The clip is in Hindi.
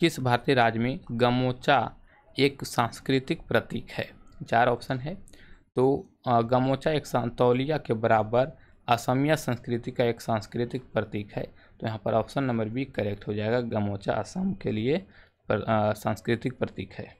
किस भारतीय राज्य में गमोचा एक सांस्कृतिक प्रतीक है चार ऑप्शन है तो गमोचा एक सांतौलिया के बराबर असमिया संस्कृति का एक सांस्कृतिक प्रतीक है तो यहाँ पर ऑप्शन नंबर बी करेक्ट हो जाएगा गमोचा असम के लिए सांस्कृतिक प्रतीक है